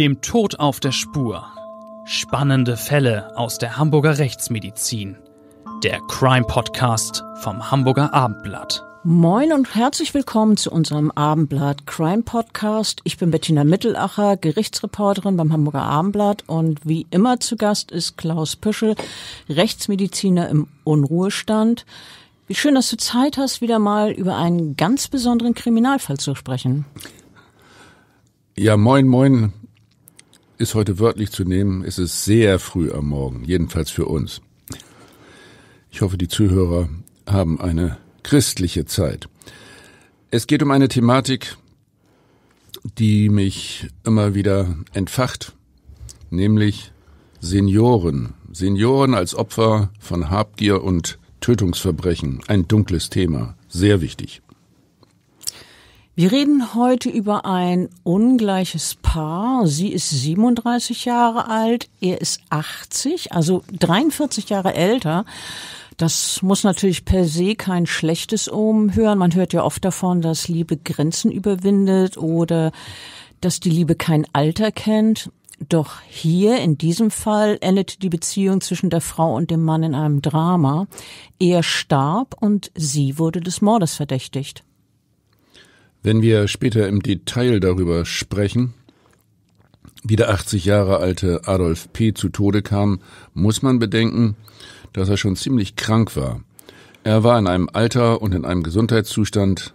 Dem Tod auf der Spur. Spannende Fälle aus der Hamburger Rechtsmedizin. Der Crime Podcast vom Hamburger Abendblatt. Moin und herzlich willkommen zu unserem Abendblatt Crime Podcast. Ich bin Bettina Mittelacher, Gerichtsreporterin beim Hamburger Abendblatt und wie immer zu Gast ist Klaus Püschel, Rechtsmediziner im Unruhestand. Wie schön, dass du Zeit hast, wieder mal über einen ganz besonderen Kriminalfall zu sprechen. Ja, moin, moin, ist heute wörtlich zu nehmen, ist es sehr früh am Morgen, jedenfalls für uns. Ich hoffe, die Zuhörer haben eine christliche Zeit. Es geht um eine Thematik, die mich immer wieder entfacht, nämlich Senioren. Senioren als Opfer von Habgier und Tötungsverbrechen. Ein dunkles Thema, sehr wichtig. Wir reden heute über ein ungleiches Paar. Sie ist 37 Jahre alt, er ist 80, also 43 Jahre älter. Das muss natürlich per se kein schlechtes Omen hören. Man hört ja oft davon, dass Liebe Grenzen überwindet oder dass die Liebe kein Alter kennt. Doch hier in diesem Fall endete die Beziehung zwischen der Frau und dem Mann in einem Drama. Er starb und sie wurde des Mordes verdächtigt. Wenn wir später im Detail darüber sprechen, wie der 80 Jahre alte Adolf P. zu Tode kam, muss man bedenken, dass er schon ziemlich krank war. Er war in einem Alter und in einem Gesundheitszustand,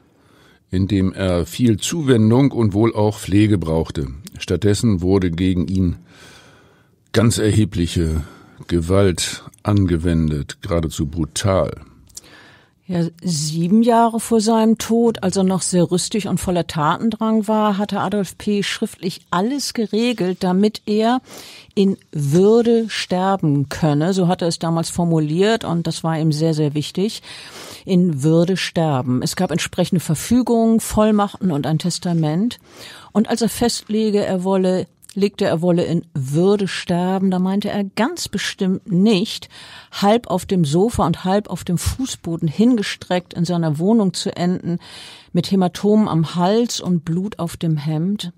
in dem er viel Zuwendung und wohl auch Pflege brauchte. Stattdessen wurde gegen ihn ganz erhebliche Gewalt angewendet, geradezu brutal. Ja, sieben Jahre vor seinem Tod, als er noch sehr rüstig und voller Tatendrang war, hatte Adolf P. schriftlich alles geregelt, damit er in Würde sterben könne. So hat er es damals formuliert und das war ihm sehr, sehr wichtig. In Würde sterben. Es gab entsprechende Verfügungen, Vollmachten und ein Testament. Und als er festlege, er wolle legte, er wolle in Würde sterben, da meinte er ganz bestimmt nicht, halb auf dem Sofa und halb auf dem Fußboden hingestreckt in seiner Wohnung zu enden, mit Hämatomen am Hals und Blut auf dem Hemd.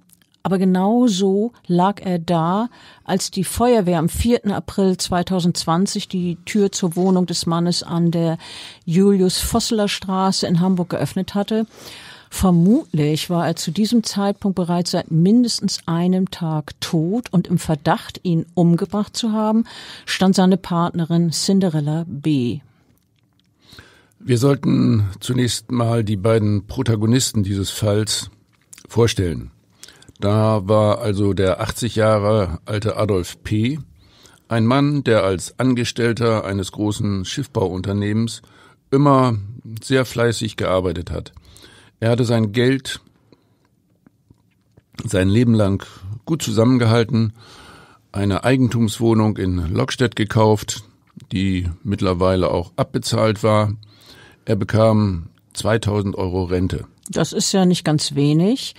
Aber genau so lag er da, als die Feuerwehr am 4. April 2020 die Tür zur Wohnung des Mannes an der Julius-Vosseler-Straße in Hamburg geöffnet hatte Vermutlich war er zu diesem Zeitpunkt bereits seit mindestens einem Tag tot und im Verdacht, ihn umgebracht zu haben, stand seine Partnerin Cinderella B. Wir sollten zunächst mal die beiden Protagonisten dieses Falls vorstellen. Da war also der 80 Jahre alte Adolf P., ein Mann, der als Angestellter eines großen Schiffbauunternehmens immer sehr fleißig gearbeitet hat – er hatte sein Geld sein Leben lang gut zusammengehalten, eine Eigentumswohnung in Lockstedt gekauft, die mittlerweile auch abbezahlt war. Er bekam 2000 Euro Rente. Das ist ja nicht ganz wenig.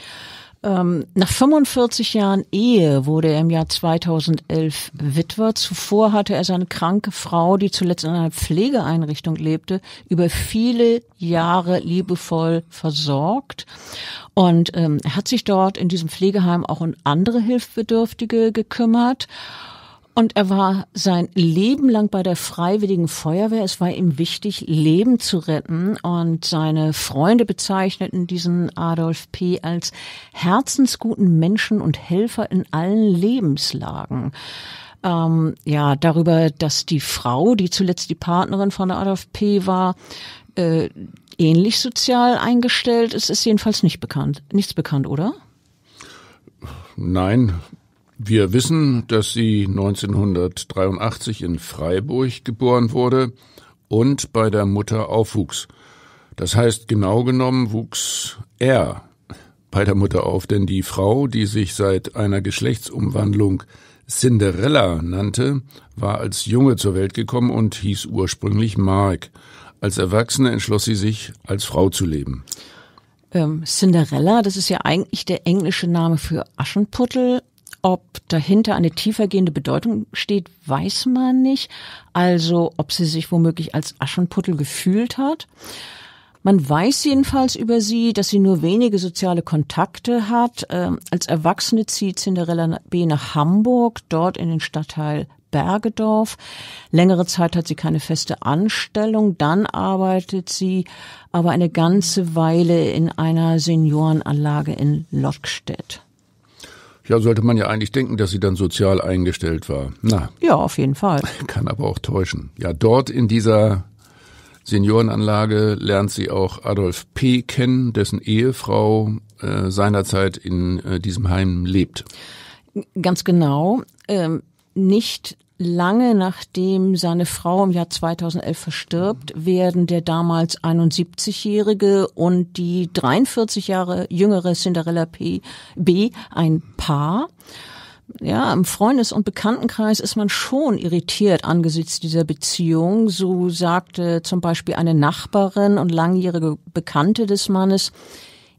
Ähm, nach 45 Jahren Ehe wurde er im Jahr 2011 Witwer. Zuvor hatte er seine kranke Frau, die zuletzt in einer Pflegeeinrichtung lebte, über viele Jahre liebevoll versorgt. Und ähm, er hat sich dort in diesem Pflegeheim auch um andere Hilfsbedürftige gekümmert. Und er war sein Leben lang bei der Freiwilligen Feuerwehr. Es war ihm wichtig, Leben zu retten. Und seine Freunde bezeichneten diesen Adolf P. als herzensguten Menschen und Helfer in allen Lebenslagen. Ähm, ja, darüber, dass die Frau, die zuletzt die Partnerin von Adolf P. war, äh, ähnlich sozial eingestellt ist, ist jedenfalls nicht bekannt. Nichts bekannt, oder? Nein, wir wissen, dass sie 1983 in Freiburg geboren wurde und bei der Mutter aufwuchs. Das heißt, genau genommen wuchs er bei der Mutter auf, denn die Frau, die sich seit einer Geschlechtsumwandlung Cinderella nannte, war als Junge zur Welt gekommen und hieß ursprünglich Mark. Als Erwachsene entschloss sie sich, als Frau zu leben. Ähm, Cinderella, das ist ja eigentlich der englische Name für Aschenputtel, ob dahinter eine tiefergehende Bedeutung steht, weiß man nicht. Also ob sie sich womöglich als Aschenputtel gefühlt hat. Man weiß jedenfalls über sie, dass sie nur wenige soziale Kontakte hat. Ähm, als Erwachsene zieht Cinderella B nach Hamburg, dort in den Stadtteil Bergedorf. Längere Zeit hat sie keine feste Anstellung, dann arbeitet sie aber eine ganze Weile in einer Seniorenanlage in Lockstedt. Ja, sollte man ja eigentlich denken, dass sie dann sozial eingestellt war. Na. Ja, auf jeden Fall. Kann aber auch täuschen. Ja, dort in dieser Seniorenanlage lernt sie auch Adolf P. kennen, dessen Ehefrau äh, seinerzeit in äh, diesem Heim lebt. Ganz genau. Ähm, nicht lange nachdem seine Frau im Jahr 2011 verstirbt, mhm. werden der damals 71-Jährige und die 43 Jahre jüngere Cinderella P. B. ein Paar. Ja, im Freundes- und Bekanntenkreis ist man schon irritiert angesichts dieser Beziehung. So sagte zum Beispiel eine Nachbarin und langjährige Bekannte des Mannes,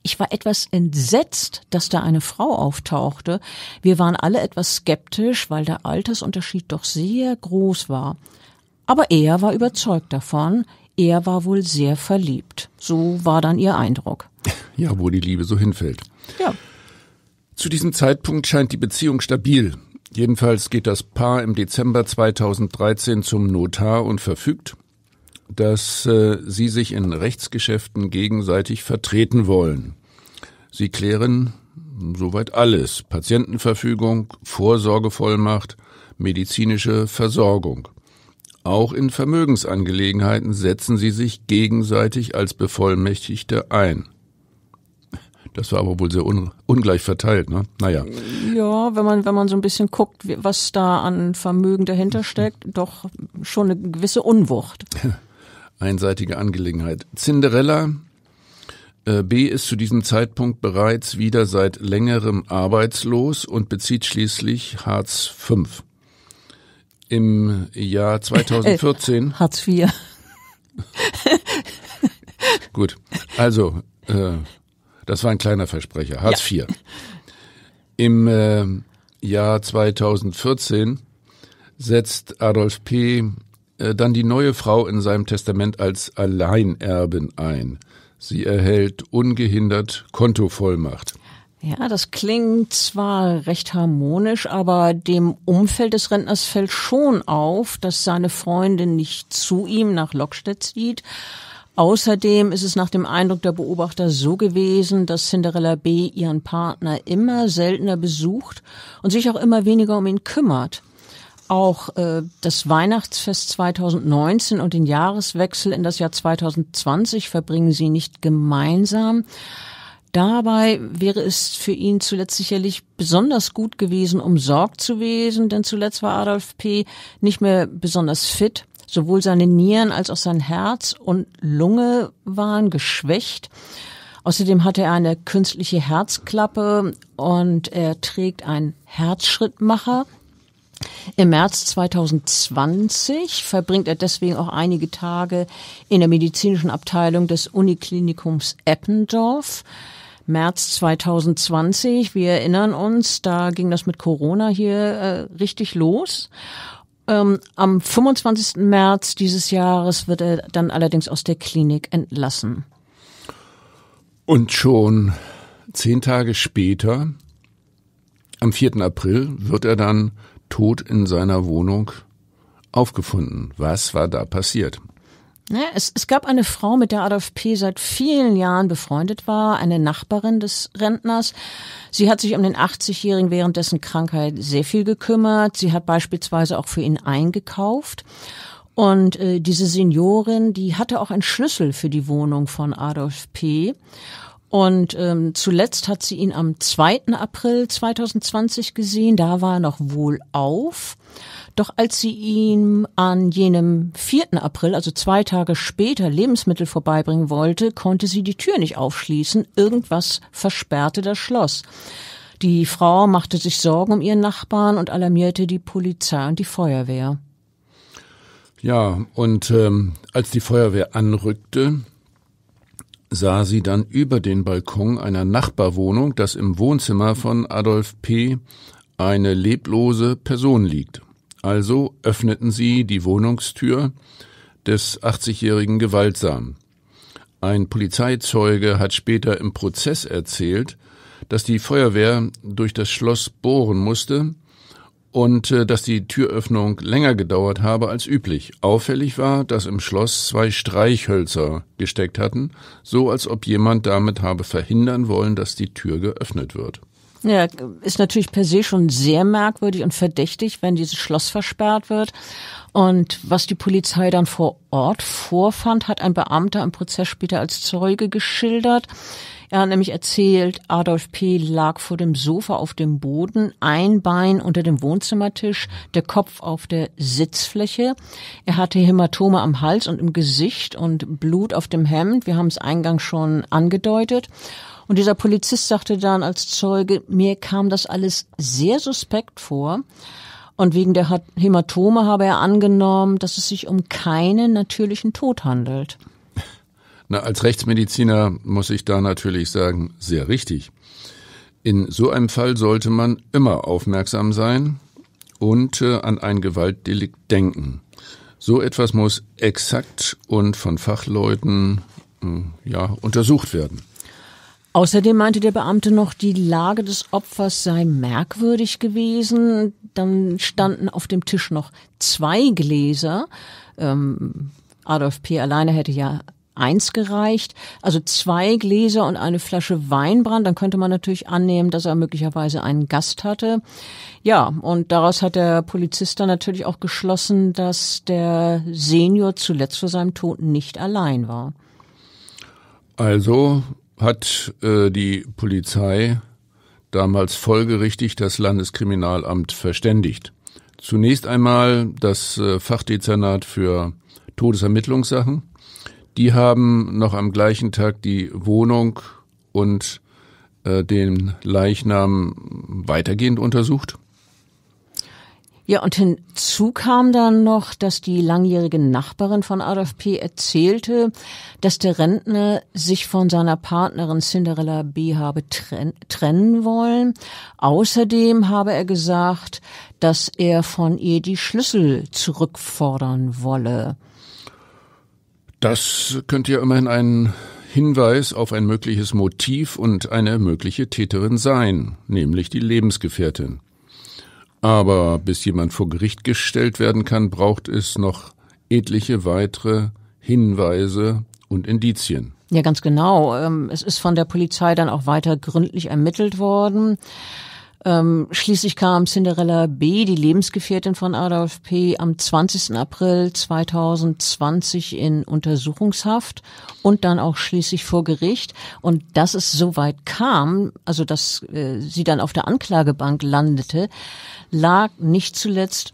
ich war etwas entsetzt, dass da eine Frau auftauchte. Wir waren alle etwas skeptisch, weil der Altersunterschied doch sehr groß war. Aber er war überzeugt davon, er war wohl sehr verliebt. So war dann ihr Eindruck. Ja, wo die Liebe so hinfällt. Ja. Zu diesem Zeitpunkt scheint die Beziehung stabil. Jedenfalls geht das Paar im Dezember 2013 zum Notar und verfügt, dass äh, sie sich in Rechtsgeschäften gegenseitig vertreten wollen. Sie klären soweit alles. Patientenverfügung, Vorsorgevollmacht, medizinische Versorgung. Auch in Vermögensangelegenheiten setzen sie sich gegenseitig als Bevollmächtigte ein. Das war aber wohl sehr un ungleich verteilt, ne? Naja. Ja, wenn man, wenn man so ein bisschen guckt, was da an Vermögen dahinter steckt, doch schon eine gewisse Unwucht. einseitige Angelegenheit. Cinderella äh, B ist zu diesem Zeitpunkt bereits wieder seit längerem arbeitslos und bezieht schließlich Hartz V. Im Jahr 2014. Äh, Hartz IV. Gut, also äh, das war ein kleiner Versprecher. Hartz ja. IV. Im äh, Jahr 2014 setzt Adolf P äh, dann die neue Frau in seinem Testament als Alleinerbin ein. Sie erhält ungehindert Kontovollmacht. Ja, das klingt zwar recht harmonisch, aber dem Umfeld des Rentners fällt schon auf, dass seine Freundin nicht zu ihm nach Lockstedt zieht. Außerdem ist es nach dem Eindruck der Beobachter so gewesen, dass Cinderella B. ihren Partner immer seltener besucht und sich auch immer weniger um ihn kümmert auch äh, das Weihnachtsfest 2019 und den Jahreswechsel in das Jahr 2020 verbringen Sie nicht gemeinsam. Dabei wäre es für ihn zuletzt sicherlich besonders gut gewesen, um Sorg zu wesen, denn zuletzt war Adolf P. nicht mehr besonders fit. Sowohl seine Nieren als auch sein Herz und Lunge waren geschwächt. Außerdem hatte er eine künstliche Herzklappe und er trägt einen Herzschrittmacher, im März 2020 verbringt er deswegen auch einige Tage in der medizinischen Abteilung des Uniklinikums Eppendorf. März 2020, wir erinnern uns, da ging das mit Corona hier äh, richtig los. Ähm, am 25. März dieses Jahres wird er dann allerdings aus der Klinik entlassen. Und schon zehn Tage später, am 4. April, wird er dann tot in seiner Wohnung aufgefunden. Was war da passiert? Ja, ne, es, es gab eine Frau, mit der Adolf P. seit vielen Jahren befreundet war, eine Nachbarin des Rentners. Sie hat sich um den 80-Jährigen während dessen Krankheit sehr viel gekümmert. Sie hat beispielsweise auch für ihn eingekauft. Und äh, diese Seniorin, die hatte auch einen Schlüssel für die Wohnung von Adolf P. Und ähm, zuletzt hat sie ihn am 2. April 2020 gesehen, da war er noch wohl auf. Doch als sie ihm an jenem 4. April, also zwei Tage später, Lebensmittel vorbeibringen wollte, konnte sie die Tür nicht aufschließen. Irgendwas versperrte das Schloss. Die Frau machte sich Sorgen um ihren Nachbarn und alarmierte die Polizei und die Feuerwehr. Ja, und ähm, als die Feuerwehr anrückte, sah sie dann über den Balkon einer Nachbarwohnung, dass im Wohnzimmer von Adolf P. eine leblose Person liegt. Also öffneten sie die Wohnungstür des 80-jährigen gewaltsam. Ein Polizeizeuge hat später im Prozess erzählt, dass die Feuerwehr durch das Schloss bohren musste, und äh, dass die Türöffnung länger gedauert habe als üblich. Auffällig war, dass im Schloss zwei Streichhölzer gesteckt hatten, so als ob jemand damit habe verhindern wollen, dass die Tür geöffnet wird. Ja, ist natürlich per se schon sehr merkwürdig und verdächtig, wenn dieses Schloss versperrt wird. Und was die Polizei dann vor Ort vorfand, hat ein Beamter im Prozess später als Zeuge geschildert. Er hat nämlich erzählt, Adolf P. lag vor dem Sofa auf dem Boden, ein Bein unter dem Wohnzimmertisch, der Kopf auf der Sitzfläche. Er hatte Hämatome am Hals und im Gesicht und Blut auf dem Hemd. Wir haben es eingangs schon angedeutet. Und dieser Polizist sagte dann als Zeuge, mir kam das alles sehr suspekt vor. Und wegen der Hämatome habe er angenommen, dass es sich um keinen natürlichen Tod handelt. Na, als Rechtsmediziner muss ich da natürlich sagen, sehr richtig. In so einem Fall sollte man immer aufmerksam sein und äh, an ein Gewaltdelikt denken. So etwas muss exakt und von Fachleuten äh, ja, untersucht werden. Außerdem meinte der Beamte noch, die Lage des Opfers sei merkwürdig gewesen. Dann standen auf dem Tisch noch zwei Gläser. Ähm, Adolf P. alleine hätte ja eins gereicht. Also zwei Gläser und eine Flasche Weinbrand. Dann könnte man natürlich annehmen, dass er möglicherweise einen Gast hatte. Ja, und daraus hat der Polizist dann natürlich auch geschlossen, dass der Senior zuletzt vor seinem Tod nicht allein war. Also hat äh, die Polizei damals folgerichtig das Landeskriminalamt verständigt. Zunächst einmal das äh, Fachdezernat für Todesermittlungssachen. Die haben noch am gleichen Tag die Wohnung und äh, den Leichnam weitergehend untersucht ja, und hinzu kam dann noch, dass die langjährige Nachbarin von Adolf P. erzählte, dass der Rentner sich von seiner Partnerin Cinderella B. habe trennen wollen. Außerdem habe er gesagt, dass er von ihr die Schlüssel zurückfordern wolle. Das könnte ja immerhin ein Hinweis auf ein mögliches Motiv und eine mögliche Täterin sein, nämlich die Lebensgefährtin. Aber bis jemand vor Gericht gestellt werden kann, braucht es noch etliche weitere Hinweise und Indizien. Ja, ganz genau. Ähm, es ist von der Polizei dann auch weiter gründlich ermittelt worden. Ähm, schließlich kam Cinderella B., die Lebensgefährtin von Adolf P., am 20. April 2020 in Untersuchungshaft und dann auch schließlich vor Gericht. Und dass es so weit kam, also dass äh, sie dann auf der Anklagebank landete, lag nicht zuletzt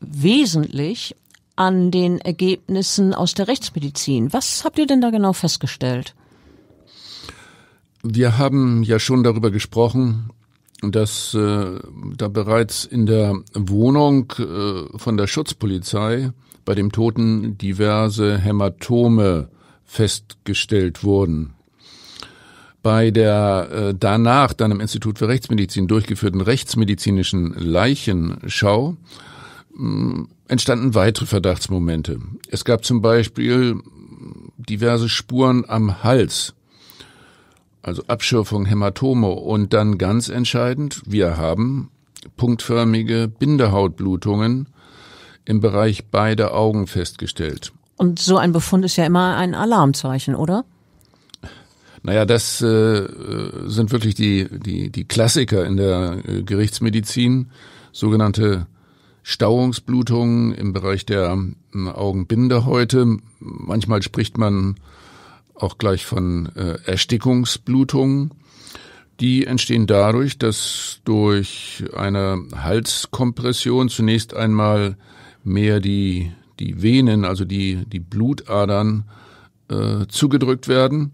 wesentlich an den Ergebnissen aus der Rechtsmedizin. Was habt ihr denn da genau festgestellt? Wir haben ja schon darüber gesprochen, dass äh, da bereits in der Wohnung äh, von der Schutzpolizei bei dem Toten diverse Hämatome festgestellt wurden. Bei der äh, danach dann im Institut für Rechtsmedizin durchgeführten rechtsmedizinischen Leichenschau mh, mm, entstanden weitere Verdachtsmomente. Es gab zum Beispiel diverse Spuren am Hals also Abschürfung, Hämatome und dann ganz entscheidend, wir haben punktförmige Bindehautblutungen im Bereich beider Augen festgestellt. Und so ein Befund ist ja immer ein Alarmzeichen, oder? Naja, das äh, sind wirklich die, die, die Klassiker in der äh, Gerichtsmedizin, sogenannte Stauungsblutungen im Bereich der äh, Augenbindehäute. Manchmal spricht man auch gleich von äh, Erstickungsblutungen. Die entstehen dadurch, dass durch eine Halskompression zunächst einmal mehr die, die Venen, also die, die Blutadern, äh, zugedrückt werden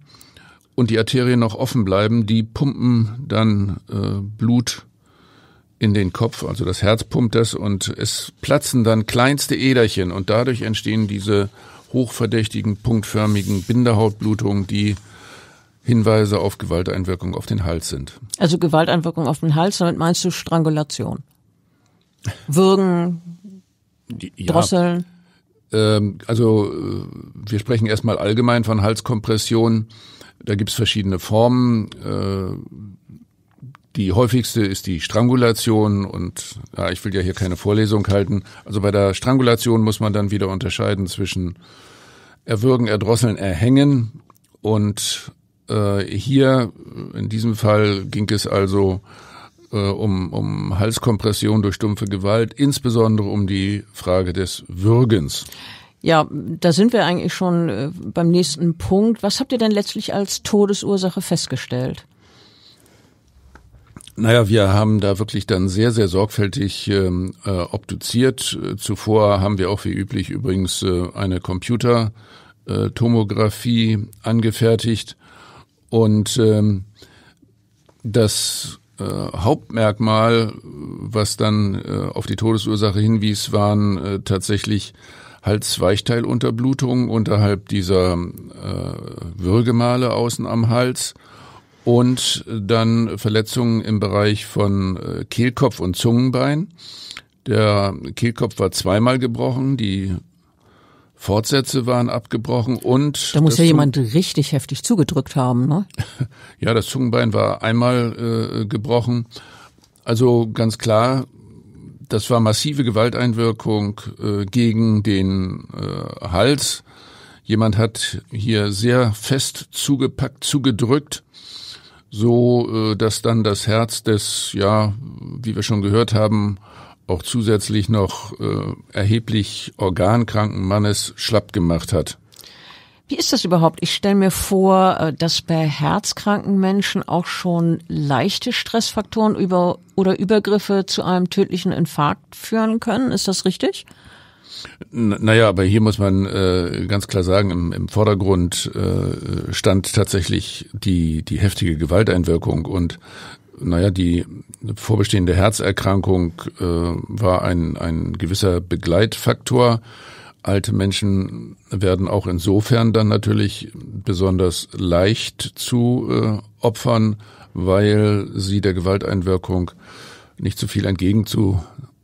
und die Arterien noch offen bleiben. Die pumpen dann äh, Blut in den Kopf, also das Herz pumpt das und es platzen dann kleinste Äderchen und dadurch entstehen diese hochverdächtigen, punktförmigen Binderhautblutungen, die Hinweise auf Gewalteinwirkung auf den Hals sind. Also Gewalteinwirkung auf den Hals, damit meinst du Strangulation? Würgen, ja. Drosseln? Ähm, also äh, wir sprechen erstmal allgemein von Halskompression. Da gibt es verschiedene Formen. Äh, die häufigste ist die Strangulation und ja, ich will ja hier keine Vorlesung halten. Also bei der Strangulation muss man dann wieder unterscheiden zwischen Erwürgen, Erdrosseln, Erhängen und äh, hier in diesem Fall ging es also äh, um, um Halskompression durch stumpfe Gewalt, insbesondere um die Frage des Würgens. Ja, da sind wir eigentlich schon äh, beim nächsten Punkt. Was habt ihr denn letztlich als Todesursache festgestellt? Naja, wir haben da wirklich dann sehr, sehr sorgfältig ähm, äh, obduziert. Zuvor haben wir auch wie üblich übrigens äh, eine Computertomographie äh, angefertigt. Und ähm, das äh, Hauptmerkmal, was dann äh, auf die Todesursache hinwies, waren äh, tatsächlich Halsweichteilunterblutung unterhalb dieser äh, Würgemale außen am Hals und dann Verletzungen im Bereich von äh, Kehlkopf und Zungenbein. Der Kehlkopf war zweimal gebrochen, die Fortsätze waren abgebrochen und. Da muss ja jemand richtig heftig zugedrückt haben, ne? ja, das Zungenbein war einmal äh, gebrochen. Also ganz klar, das war massive Gewalteinwirkung äh, gegen den äh, Hals. Jemand hat hier sehr fest zugepackt, zugedrückt so, äh, dass dann das Herz des, ja, wie wir schon gehört haben, auch zusätzlich noch äh, erheblich organkranken Mannes schlapp gemacht hat. Wie ist das überhaupt? Ich stelle mir vor, äh, dass bei herzkranken Menschen auch schon leichte Stressfaktoren über oder Übergriffe zu einem tödlichen Infarkt führen können. Ist das richtig? naja, aber hier muss man äh, ganz klar sagen, im, im Vordergrund äh, stand tatsächlich die, die heftige Gewalteinwirkung und naja, die vorbestehende Herzerkrankung äh, war ein, ein gewisser Begleitfaktor. Alte Menschen werden auch insofern dann natürlich besonders leicht zu äh, Opfern, weil sie der Gewalteinwirkung nicht so viel entgegenzu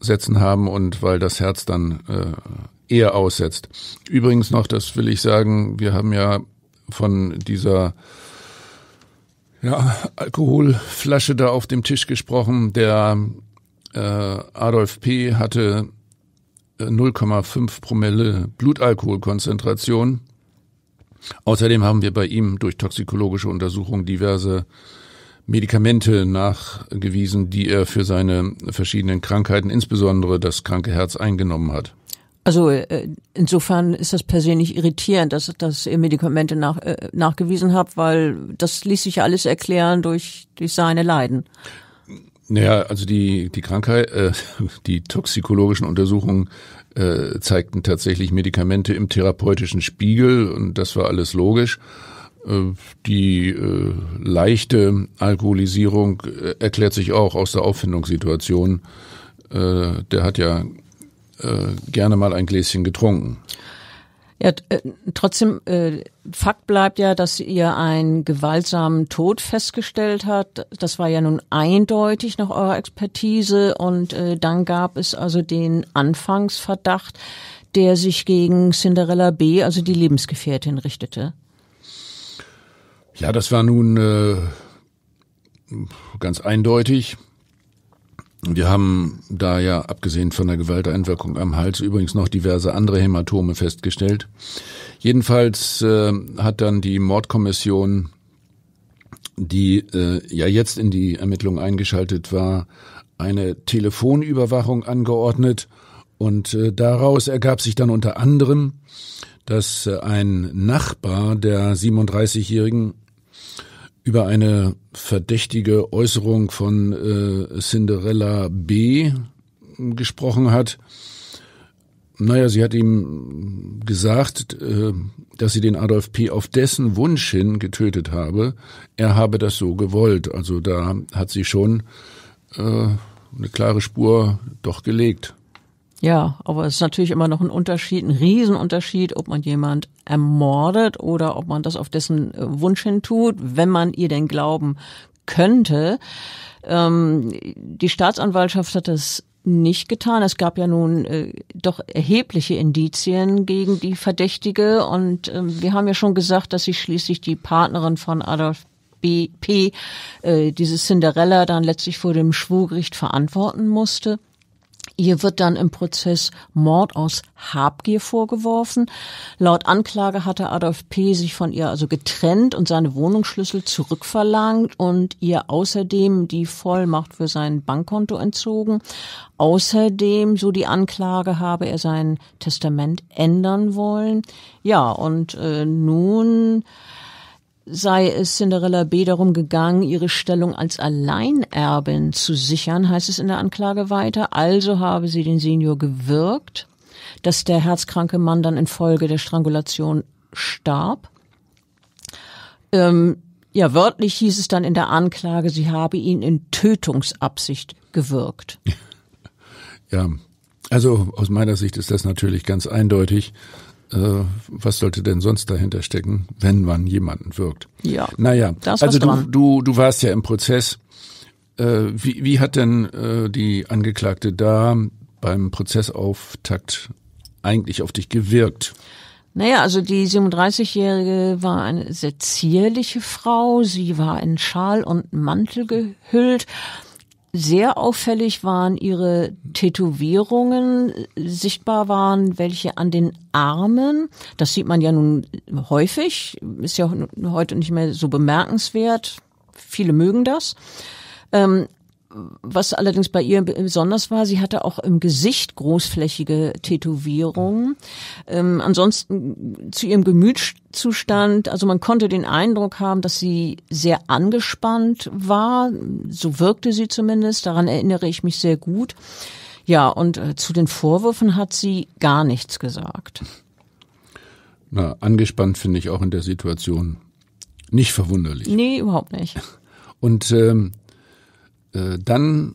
aussetzen haben und weil das Herz dann äh, eher aussetzt. Übrigens noch, das will ich sagen, wir haben ja von dieser ja, Alkoholflasche da auf dem Tisch gesprochen. Der äh, Adolf P. hatte 0,5 äh, Promille Blutalkoholkonzentration. Außerdem haben wir bei ihm durch toxikologische Untersuchungen diverse Medikamente nachgewiesen, die er für seine verschiedenen Krankheiten, insbesondere das kranke Herz, eingenommen hat. Also äh, insofern ist das persönlich irritierend, dass, dass ihr Medikamente nach, äh, nachgewiesen habt, weil das ließ sich alles erklären durch, durch seine Leiden. Naja, also die, die Krankheit, äh, die toxikologischen Untersuchungen äh, zeigten tatsächlich Medikamente im therapeutischen Spiegel und das war alles logisch. Äh, die äh, leichte Alkoholisierung äh, erklärt sich auch aus der Auffindungssituation. Äh, der hat ja äh, gerne mal ein Gläschen getrunken. Ja, äh, trotzdem, äh, Fakt bleibt ja, dass ihr einen gewaltsamen Tod festgestellt habt. Das war ja nun eindeutig nach eurer Expertise. Und äh, dann gab es also den Anfangsverdacht, der sich gegen Cinderella B., also die Lebensgefährtin, richtete. Ja, das war nun äh, ganz eindeutig. Wir haben da ja, abgesehen von der Gewalteinwirkung am Hals, übrigens noch diverse andere Hämatome festgestellt. Jedenfalls äh, hat dann die Mordkommission, die äh, ja jetzt in die Ermittlung eingeschaltet war, eine Telefonüberwachung angeordnet. Und äh, daraus ergab sich dann unter anderem, dass ein Nachbar der 37-Jährigen über eine verdächtige Äußerung von äh, Cinderella B. Hm, gesprochen hat. Naja, sie hat ihm gesagt, äh, dass sie den Adolf P. auf dessen Wunsch hin getötet habe. Er habe das so gewollt. Also da hat sie schon äh, eine klare Spur doch gelegt. Ja, aber es ist natürlich immer noch ein Unterschied, ein Riesenunterschied, ob man jemand ermordet oder ob man das auf dessen äh, Wunsch hin tut, wenn man ihr denn glauben könnte. Ähm, die Staatsanwaltschaft hat das nicht getan. Es gab ja nun äh, doch erhebliche Indizien gegen die Verdächtige und äh, wir haben ja schon gesagt, dass sie schließlich die Partnerin von Adolf B. P. Äh, diese Cinderella dann letztlich vor dem Schwurgericht verantworten musste. Ihr wird dann im Prozess Mord aus Habgier vorgeworfen. Laut Anklage hatte Adolf P. sich von ihr also getrennt und seine Wohnungsschlüssel zurückverlangt und ihr außerdem die Vollmacht für sein Bankkonto entzogen. Außerdem, so die Anklage, habe er sein Testament ändern wollen. Ja, und äh, nun sei es Cinderella B. darum gegangen, ihre Stellung als Alleinerbin zu sichern, heißt es in der Anklage weiter. Also habe sie den Senior gewirkt, dass der herzkranke Mann dann infolge der Strangulation starb. Ähm, ja, wörtlich hieß es dann in der Anklage, sie habe ihn in Tötungsabsicht gewirkt. Ja, also aus meiner Sicht ist das natürlich ganz eindeutig. Äh, was sollte denn sonst dahinter stecken, wenn man jemanden wirkt? Ja. Naja, das also du, du, du warst ja im Prozess. Äh, wie, wie hat denn äh, die Angeklagte da beim Prozessauftakt eigentlich auf dich gewirkt? Naja, also die 37-Jährige war eine sehr zierliche Frau. Sie war in Schal und Mantel gehüllt. Sehr auffällig waren ihre Tätowierungen, sichtbar waren welche an den Armen. Das sieht man ja nun häufig, ist ja heute nicht mehr so bemerkenswert. Viele mögen das. Ähm, was allerdings bei ihr besonders war, sie hatte auch im Gesicht großflächige Tätowierungen. Ähm, ansonsten zu ihrem Gemütszustand, also man konnte den Eindruck haben, dass sie sehr angespannt war. So wirkte sie zumindest, daran erinnere ich mich sehr gut. Ja, und äh, zu den Vorwürfen hat sie gar nichts gesagt. Na, angespannt finde ich auch in der Situation nicht verwunderlich. Nee, überhaupt nicht. Und ähm, äh, dann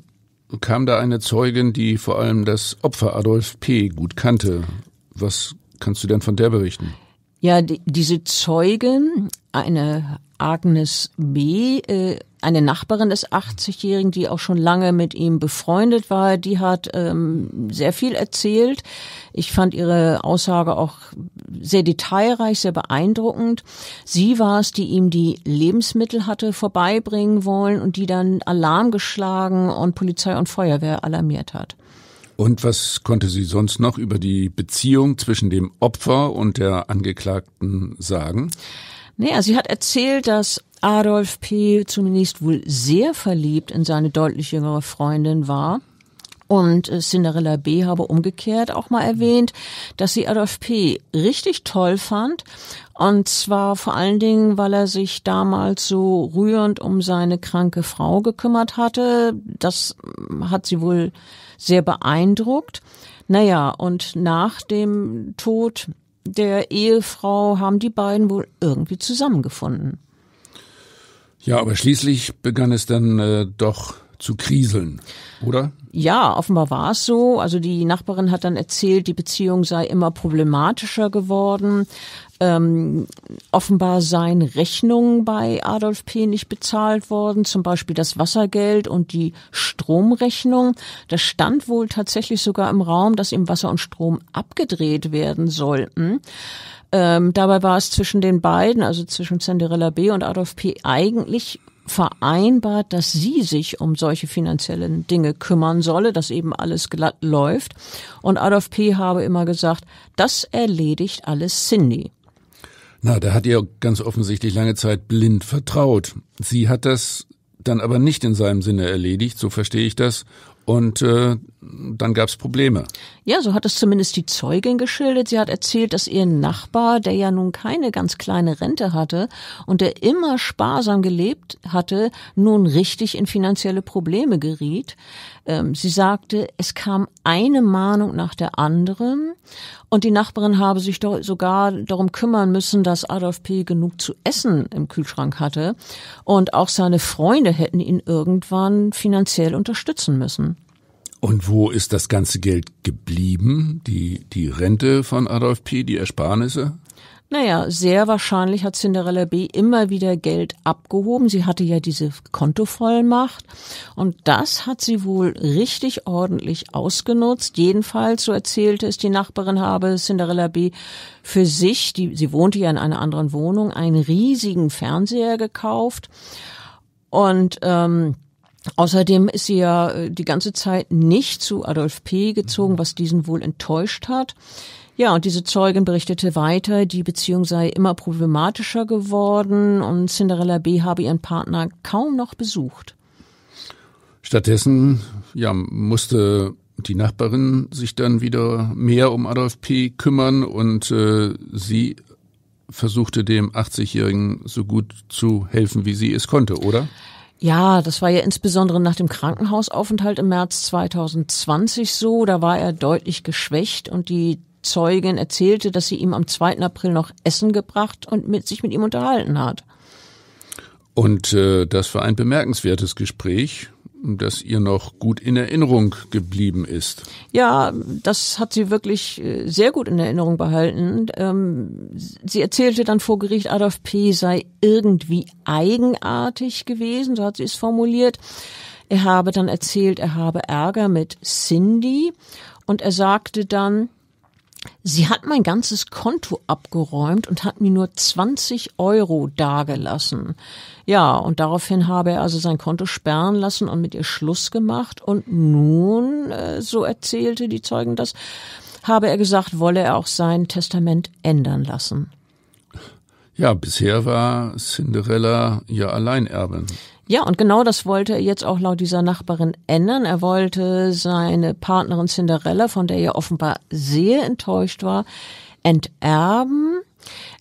kam da eine Zeugin, die vor allem das Opfer Adolf P. gut kannte. Was kannst du denn von der berichten? Ja, die, diese Zeugin, eine Agnes B., äh, eine Nachbarin des 80-Jährigen, die auch schon lange mit ihm befreundet war, die hat ähm, sehr viel erzählt. Ich fand ihre Aussage auch sehr detailreich, sehr beeindruckend. Sie war es, die ihm die Lebensmittel hatte vorbeibringen wollen und die dann Alarm geschlagen und Polizei und Feuerwehr alarmiert hat. Und was konnte sie sonst noch über die Beziehung zwischen dem Opfer und der Angeklagten sagen? Naja, sie hat erzählt, dass Adolf P. zumindest wohl sehr verliebt in seine deutlich jüngere Freundin war und äh, Cinderella B. habe umgekehrt auch mal erwähnt, dass sie Adolf P. richtig toll fand. Und zwar vor allen Dingen, weil er sich damals so rührend um seine kranke Frau gekümmert hatte. Das mm, hat sie wohl sehr beeindruckt. Naja, und nach dem Tod der Ehefrau haben die beiden wohl irgendwie zusammengefunden. Ja, aber schließlich begann es dann äh, doch zu kriseln, oder? Ja, offenbar war es so. Also die Nachbarin hat dann erzählt, die Beziehung sei immer problematischer geworden. Ähm, offenbar seien Rechnungen bei Adolf P. nicht bezahlt worden, zum Beispiel das Wassergeld und die Stromrechnung. Da stand wohl tatsächlich sogar im Raum, dass ihm Wasser und Strom abgedreht werden sollten. Ähm, dabei war es zwischen den beiden, also zwischen Cinderella B. und Adolf P. eigentlich vereinbart, dass sie sich um solche finanziellen Dinge kümmern solle, dass eben alles glatt läuft. Und Adolf P. habe immer gesagt, das erledigt alles Cindy. Na, da hat ihr ganz offensichtlich lange Zeit blind vertraut. Sie hat das dann aber nicht in seinem Sinne erledigt, so verstehe ich das. Und äh, dann gab es Probleme. Ja, so hat es zumindest die Zeugin geschildert. Sie hat erzählt, dass ihr Nachbar, der ja nun keine ganz kleine Rente hatte und der immer sparsam gelebt hatte, nun richtig in finanzielle Probleme geriet. Ähm, sie sagte, es kam eine Mahnung nach der anderen und die Nachbarin habe sich sogar darum kümmern müssen, dass Adolf P. genug zu essen im Kühlschrank hatte und auch seine Freunde hätten ihn irgendwann finanziell unterstützen müssen. Und wo ist das ganze Geld geblieben? Die, die Rente von Adolf P., die Ersparnisse? Naja, sehr wahrscheinlich hat Cinderella B. immer wieder Geld abgehoben. Sie hatte ja diese Kontovollmacht. Und das hat sie wohl richtig ordentlich ausgenutzt. Jedenfalls, so erzählte es die Nachbarin, habe Cinderella B. für sich, die, sie wohnte ja in einer anderen Wohnung, einen riesigen Fernseher gekauft. Und ähm, Außerdem ist sie ja äh, die ganze Zeit nicht zu Adolf P. gezogen, was diesen wohl enttäuscht hat. Ja, und diese Zeugin berichtete weiter, die Beziehung sei immer problematischer geworden und Cinderella B. habe ihren Partner kaum noch besucht. Stattdessen ja, musste die Nachbarin sich dann wieder mehr um Adolf P. kümmern und äh, sie versuchte dem 80-Jährigen so gut zu helfen, wie sie es konnte, oder? Ja, das war ja insbesondere nach dem Krankenhausaufenthalt im März 2020 so. Da war er deutlich geschwächt und die Zeugin erzählte, dass sie ihm am 2. April noch Essen gebracht und mit, sich mit ihm unterhalten hat. Und äh, das war ein bemerkenswertes Gespräch das ihr noch gut in Erinnerung geblieben ist. Ja, das hat sie wirklich äh, sehr gut in Erinnerung behalten. Ähm, sie erzählte dann vor Gericht, Adolf P. sei irgendwie eigenartig gewesen, so hat sie es formuliert. Er habe dann erzählt, er habe Ärger mit Cindy und er sagte dann, Sie hat mein ganzes Konto abgeräumt und hat mir nur 20 Euro dagelassen. Ja, und daraufhin habe er also sein Konto sperren lassen und mit ihr Schluss gemacht. Und nun, äh, so erzählte die Zeugen das, habe er gesagt, wolle er auch sein Testament ändern lassen. Ja, bisher war Cinderella ja Alleinerbin. Ja, und genau das wollte er jetzt auch laut dieser Nachbarin ändern. Er wollte seine Partnerin Cinderella, von der er offenbar sehr enttäuscht war, enterben.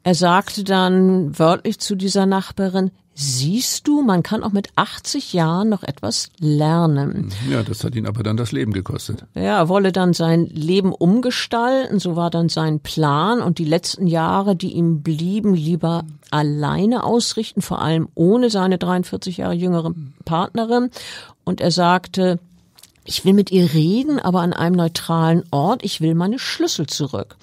Er sagte dann wörtlich zu dieser Nachbarin, siehst du, man kann auch mit 80 Jahren noch etwas lernen. Ja, das hat ihn aber dann das Leben gekostet. Ja, er wolle dann sein Leben umgestalten, so war dann sein Plan und die letzten Jahre, die ihm blieben, lieber alleine ausrichten, vor allem ohne seine 43 Jahre jüngere Partnerin. Und er sagte, ich will mit ihr reden, aber an einem neutralen Ort, ich will meine Schlüssel zurück.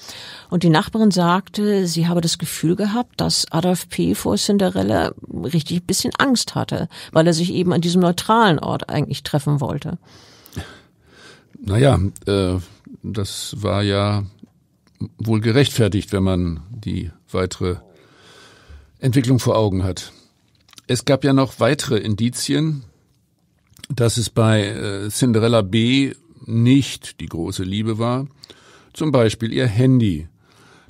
Und die Nachbarin sagte, sie habe das Gefühl gehabt, dass Adolf P. vor Cinderella richtig ein bisschen Angst hatte, weil er sich eben an diesem neutralen Ort eigentlich treffen wollte. Naja, äh, das war ja wohl gerechtfertigt, wenn man die weitere Entwicklung vor Augen hat. Es gab ja noch weitere Indizien, dass es bei äh, Cinderella B nicht die große Liebe war, zum Beispiel ihr Handy.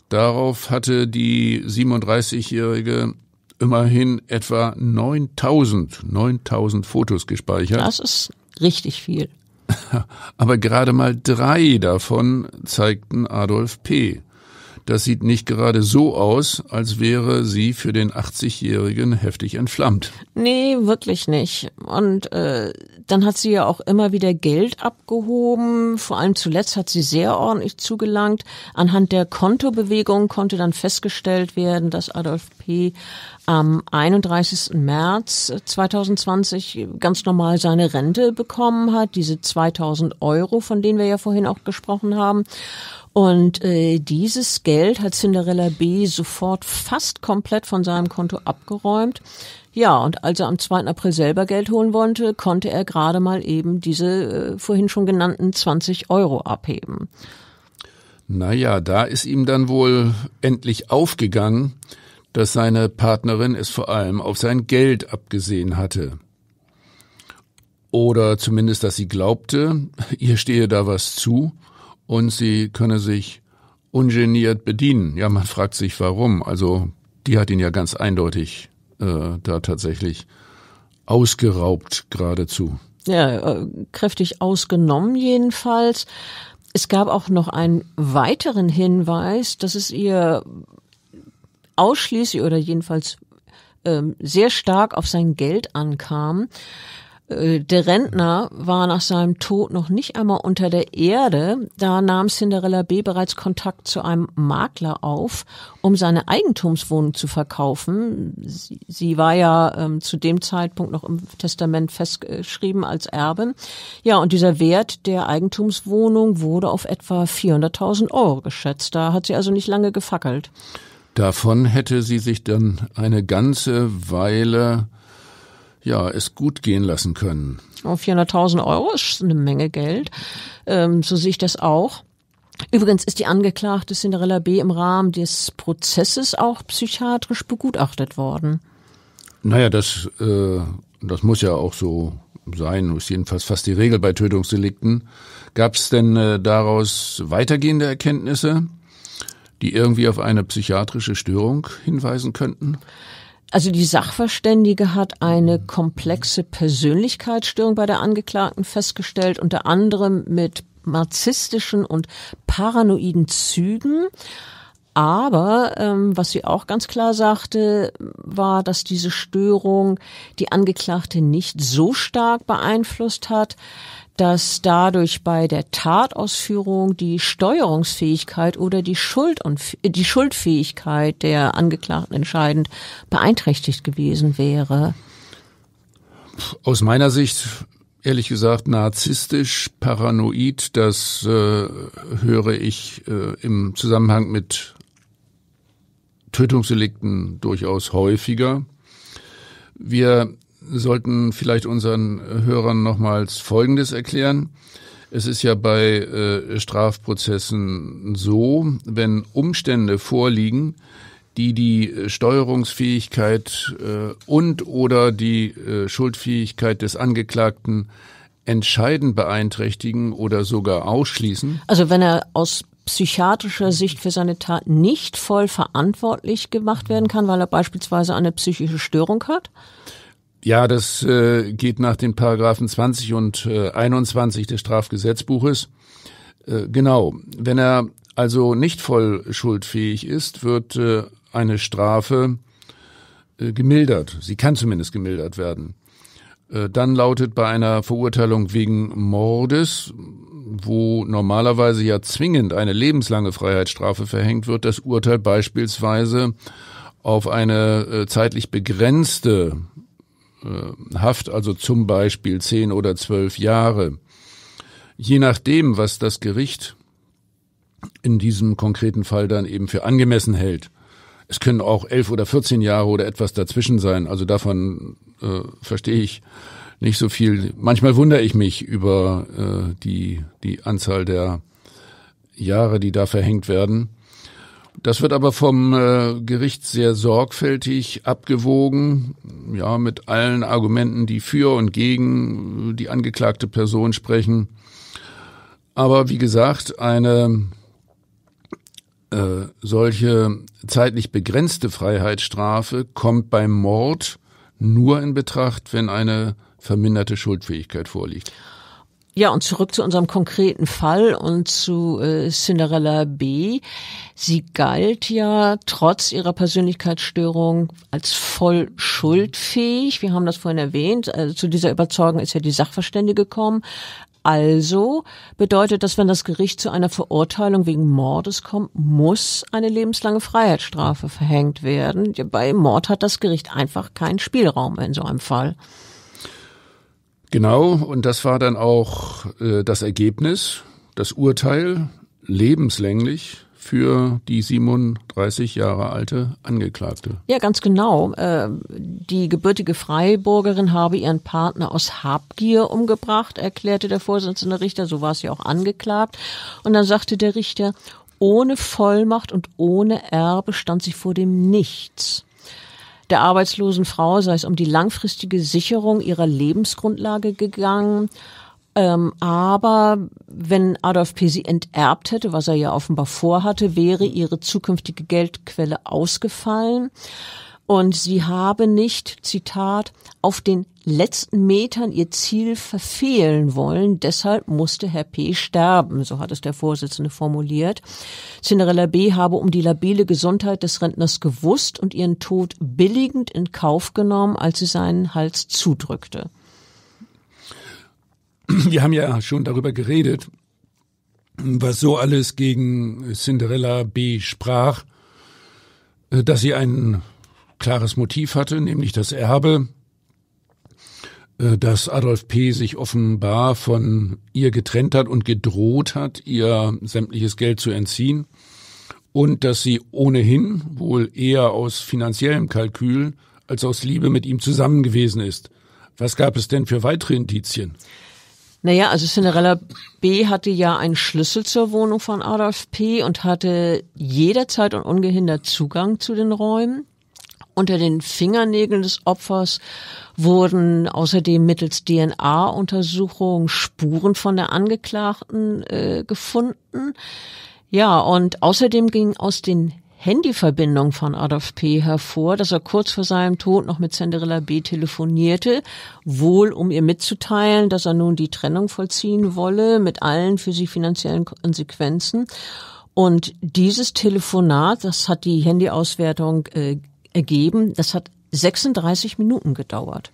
Darauf hatte die 37-Jährige immerhin etwa 9000, 9000 Fotos gespeichert. Das ist richtig viel. Aber gerade mal drei davon zeigten Adolf P. Das sieht nicht gerade so aus, als wäre sie für den 80-Jährigen heftig entflammt. Nee, wirklich nicht. Und äh, dann hat sie ja auch immer wieder Geld abgehoben. Vor allem zuletzt hat sie sehr ordentlich zugelangt. Anhand der Kontobewegung konnte dann festgestellt werden, dass Adolf P. am 31. März 2020 ganz normal seine Rente bekommen hat, diese 2000 Euro, von denen wir ja vorhin auch gesprochen haben. Und äh, dieses Geld hat Cinderella B. sofort fast komplett von seinem Konto abgeräumt. Ja, und als er am 2. April selber Geld holen wollte, konnte er gerade mal eben diese äh, vorhin schon genannten 20 Euro abheben. Naja, da ist ihm dann wohl endlich aufgegangen, dass seine Partnerin es vor allem auf sein Geld abgesehen hatte. Oder zumindest, dass sie glaubte, ihr stehe da was zu und sie könne sich ungeniert bedienen. Ja, man fragt sich warum. Also die hat ihn ja ganz eindeutig äh, da tatsächlich ausgeraubt geradezu. Ja, äh, kräftig ausgenommen jedenfalls. Es gab auch noch einen weiteren Hinweis, dass es ihr ausschließlich oder jedenfalls ähm, sehr stark auf sein Geld ankam. Äh, der Rentner war nach seinem Tod noch nicht einmal unter der Erde. Da nahm Cinderella B. bereits Kontakt zu einem Makler auf, um seine Eigentumswohnung zu verkaufen. Sie, sie war ja ähm, zu dem Zeitpunkt noch im Testament festgeschrieben als Erbin. Ja, und dieser Wert der Eigentumswohnung wurde auf etwa 400.000 Euro geschätzt. Da hat sie also nicht lange gefackelt. Davon hätte sie sich dann eine ganze Weile ja, es gut gehen lassen können. 400.000 Euro ist eine Menge Geld. Ähm, so sehe ich das auch. Übrigens ist die Angeklagte Cinderella B. im Rahmen des Prozesses auch psychiatrisch begutachtet worden. Naja, das, äh, das muss ja auch so sein, ist jedenfalls fast die Regel bei Tötungsdelikten. Gab es denn äh, daraus weitergehende Erkenntnisse, die irgendwie auf eine psychiatrische Störung hinweisen könnten? Also die Sachverständige hat eine komplexe Persönlichkeitsstörung bei der Angeklagten festgestellt, unter anderem mit narzisstischen und paranoiden Zügen. Aber ähm, was sie auch ganz klar sagte, war, dass diese Störung die Angeklagte nicht so stark beeinflusst hat, dass dadurch bei der Tatausführung die Steuerungsfähigkeit oder die, Schuld und, äh, die Schuldfähigkeit der Angeklagten entscheidend beeinträchtigt gewesen wäre? Aus meiner Sicht ehrlich gesagt narzisstisch, paranoid, das äh, höre ich äh, im Zusammenhang mit Tötungsdelikten durchaus häufiger. Wir sollten vielleicht unseren Hörern nochmals Folgendes erklären. Es ist ja bei äh, Strafprozessen so, wenn Umstände vorliegen, die die äh, Steuerungsfähigkeit äh, und oder die äh, Schuldfähigkeit des Angeklagten entscheidend beeinträchtigen oder sogar ausschließen. Also wenn er aus psychiatrischer Sicht für seine Tat nicht voll verantwortlich gemacht werden kann, weil er beispielsweise eine psychische Störung hat? Ja, das äh, geht nach den Paragraphen 20 und äh, 21 des Strafgesetzbuches. Äh, genau, wenn er also nicht voll schuldfähig ist, wird äh, eine Strafe äh, gemildert. Sie kann zumindest gemildert werden. Äh, dann lautet bei einer Verurteilung wegen Mordes, wo normalerweise ja zwingend eine lebenslange Freiheitsstrafe verhängt wird, das Urteil beispielsweise auf eine äh, zeitlich begrenzte äh, Haft, also zum Beispiel zehn oder zwölf Jahre. Je nachdem, was das Gericht in diesem konkreten Fall dann eben für angemessen hält. Es können auch elf oder 14 Jahre oder etwas dazwischen sein. Also davon äh, verstehe ich nicht so viel. Manchmal wundere ich mich über äh, die, die Anzahl der Jahre, die da verhängt werden. Das wird aber vom äh, Gericht sehr sorgfältig abgewogen, ja, mit allen Argumenten, die für und gegen äh, die angeklagte Person sprechen. Aber wie gesagt, eine äh, solche zeitlich begrenzte Freiheitsstrafe kommt beim Mord nur in Betracht, wenn eine verminderte Schuldfähigkeit vorliegt. Ja, und zurück zu unserem konkreten Fall und zu äh, Cinderella B. Sie galt ja trotz ihrer Persönlichkeitsstörung als voll schuldfähig. Wir haben das vorhin erwähnt. Also zu dieser Überzeugung ist ja die Sachverständige gekommen. Also bedeutet das, wenn das Gericht zu einer Verurteilung wegen Mordes kommt, muss eine lebenslange Freiheitsstrafe verhängt werden. Bei Mord hat das Gericht einfach keinen Spielraum in so einem Fall. Genau, und das war dann auch äh, das Ergebnis, das Urteil lebenslänglich für die 37 Jahre alte Angeklagte. Ja, ganz genau. Äh, die gebürtige Freiburgerin habe ihren Partner aus Habgier umgebracht, erklärte der Vorsitzende Richter. So war sie auch angeklagt. Und dann sagte der Richter, ohne Vollmacht und ohne Erbe stand sie vor dem Nichts der arbeitslosen Frau, sei es um die langfristige Sicherung ihrer Lebensgrundlage gegangen. Ähm, aber wenn Adolf P. sie enterbt hätte, was er ja offenbar vorhatte, wäre ihre zukünftige Geldquelle ausgefallen und sie habe nicht, Zitat, auf den letzten Metern ihr Ziel verfehlen wollen. Deshalb musste Herr P. sterben, so hat es der Vorsitzende formuliert. Cinderella B. habe um die labile Gesundheit des Rentners gewusst und ihren Tod billigend in Kauf genommen, als sie seinen Hals zudrückte. Wir haben ja schon darüber geredet, was so alles gegen Cinderella B. sprach, dass sie einen klares Motiv hatte, nämlich das Erbe, äh, dass Adolf P. sich offenbar von ihr getrennt hat und gedroht hat, ihr sämtliches Geld zu entziehen und dass sie ohnehin wohl eher aus finanziellem Kalkül als aus Liebe mit ihm zusammen gewesen ist. Was gab es denn für weitere Indizien? Naja, also Cinderella B. hatte ja einen Schlüssel zur Wohnung von Adolf P. und hatte jederzeit und ungehindert Zugang zu den Räumen. Unter den Fingernägeln des Opfers wurden außerdem mittels DNA-Untersuchungen Spuren von der Angeklagten äh, gefunden. Ja, und außerdem ging aus den Handyverbindung von Adolf P. hervor, dass er kurz vor seinem Tod noch mit Cinderella B. telefonierte, wohl um ihr mitzuteilen, dass er nun die Trennung vollziehen wolle, mit allen für sie finanziellen Konsequenzen. Und dieses Telefonat, das hat die Handyauswertung äh, ergeben. Das hat 36 Minuten gedauert.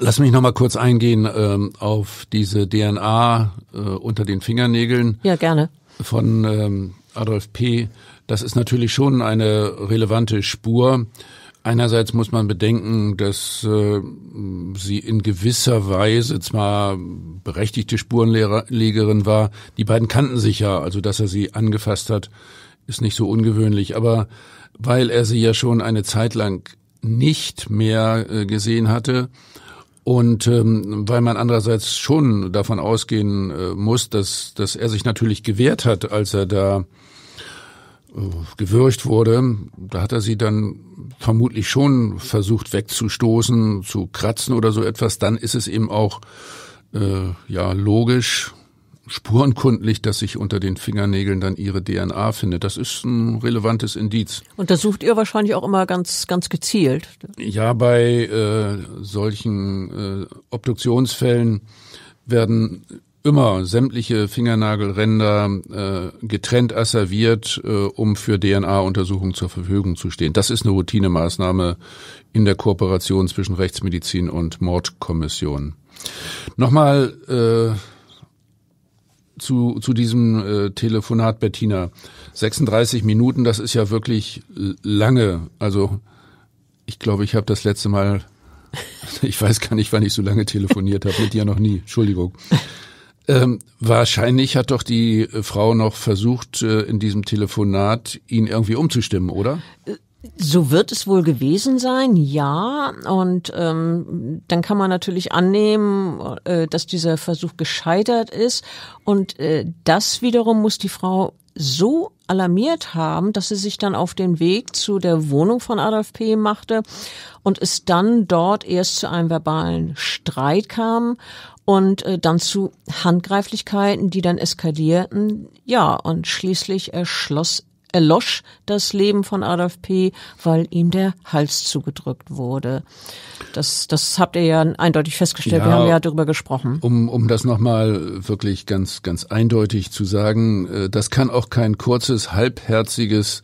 Lass mich noch mal kurz eingehen ähm, auf diese DNA äh, unter den Fingernägeln. Ja, gerne. Von ähm, Adolf P. Das ist natürlich schon eine relevante Spur. Einerseits muss man bedenken, dass äh, sie in gewisser Weise zwar berechtigte Spurenlegerin war, die beiden kannten sich ja, also dass er sie angefasst hat, ist nicht so ungewöhnlich, aber weil er sie ja schon eine Zeit lang nicht mehr äh, gesehen hatte. Und ähm, weil man andererseits schon davon ausgehen äh, muss, dass, dass er sich natürlich gewehrt hat, als er da äh, gewürgt wurde, da hat er sie dann vermutlich schon versucht wegzustoßen, zu kratzen oder so etwas, dann ist es eben auch äh, ja logisch, spurenkundlich, dass sich unter den Fingernägeln dann ihre DNA findet. Das ist ein relevantes Indiz. Und das sucht ihr wahrscheinlich auch immer ganz, ganz gezielt. Ja, bei äh, solchen äh, Obduktionsfällen werden immer sämtliche Fingernagelränder äh, getrennt asserviert, äh, um für DNA-Untersuchungen zur Verfügung zu stehen. Das ist eine Routinemaßnahme in der Kooperation zwischen Rechtsmedizin und Mordkommission. Nochmal äh, zu, zu diesem äh, Telefonat, Bettina. 36 Minuten, das ist ja wirklich äh, lange. Also ich glaube, ich habe das letzte Mal, ich weiß gar nicht, wann ich so lange telefoniert habe, mit dir noch nie. Entschuldigung. Ähm, wahrscheinlich hat doch die äh, Frau noch versucht, äh, in diesem Telefonat ihn irgendwie umzustimmen, oder? So wird es wohl gewesen sein, ja. Und ähm, dann kann man natürlich annehmen, äh, dass dieser Versuch gescheitert ist. Und äh, das wiederum muss die Frau so alarmiert haben, dass sie sich dann auf den Weg zu der Wohnung von Adolf P. machte und es dann dort erst zu einem verbalen Streit kam und äh, dann zu Handgreiflichkeiten, die dann eskalierten. Ja, und schließlich erschloss erlosch das Leben von Adolf P., weil ihm der Hals zugedrückt wurde. Das, das habt ihr ja eindeutig festgestellt. Ja, Wir haben ja darüber gesprochen. Um, um das nochmal wirklich ganz, ganz eindeutig zu sagen, äh, das kann auch kein kurzes, halbherziges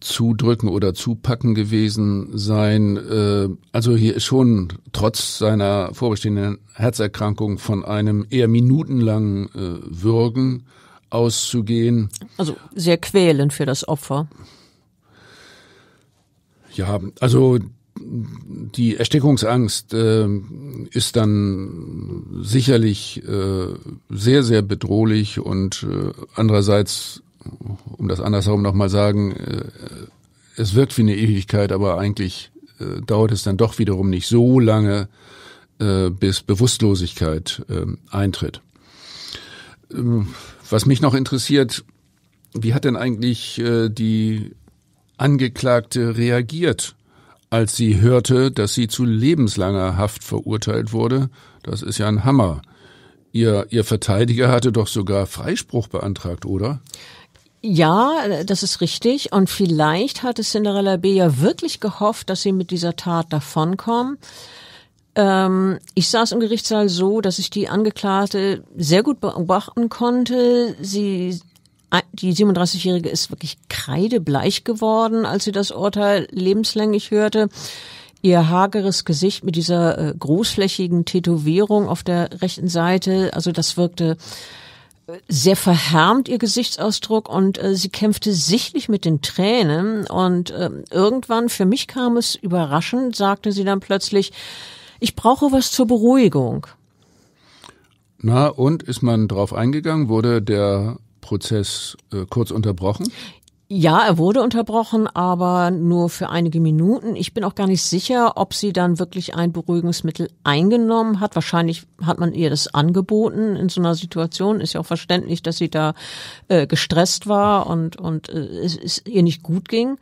Zudrücken oder Zupacken gewesen sein. Äh, also hier ist schon trotz seiner vorbestehenden Herzerkrankung von einem eher minutenlangen äh, Würgen auszugehen. Also sehr quälend für das Opfer. Ja, also die Erstickungsangst äh, ist dann sicherlich äh, sehr, sehr bedrohlich und äh, andererseits, um das andersherum nochmal sagen, äh, es wirkt wie eine Ewigkeit, aber eigentlich äh, dauert es dann doch wiederum nicht so lange, äh, bis Bewusstlosigkeit eintritt. Ähm, was mich noch interessiert, wie hat denn eigentlich äh, die Angeklagte reagiert, als sie hörte, dass sie zu lebenslanger Haft verurteilt wurde? Das ist ja ein Hammer. Ihr, ihr Verteidiger hatte doch sogar Freispruch beantragt, oder? Ja, das ist richtig. Und vielleicht hatte Cinderella B. ja wirklich gehofft, dass sie mit dieser Tat davonkommen. Ähm, ich saß im Gerichtssaal so, dass ich die Angeklagte sehr gut beobachten konnte. Sie äh, die 37-Jährige ist wirklich kreidebleich geworden, als sie das Urteil lebenslänglich hörte. Ihr hageres Gesicht mit dieser äh, großflächigen Tätowierung auf der rechten Seite, also das wirkte äh, sehr verhärmt ihr Gesichtsausdruck und äh, sie kämpfte sichtlich mit den Tränen und äh, irgendwann für mich kam es überraschend, sagte sie dann plötzlich, ich brauche was zur Beruhigung. Na, und ist man drauf eingegangen? Wurde der Prozess äh, kurz unterbrochen? Ja, er wurde unterbrochen, aber nur für einige Minuten. Ich bin auch gar nicht sicher, ob sie dann wirklich ein Beruhigungsmittel eingenommen hat. Wahrscheinlich hat man ihr das angeboten in so einer Situation. Ist ja auch verständlich, dass sie da äh, gestresst war und, und äh, es, es ihr nicht gut ging.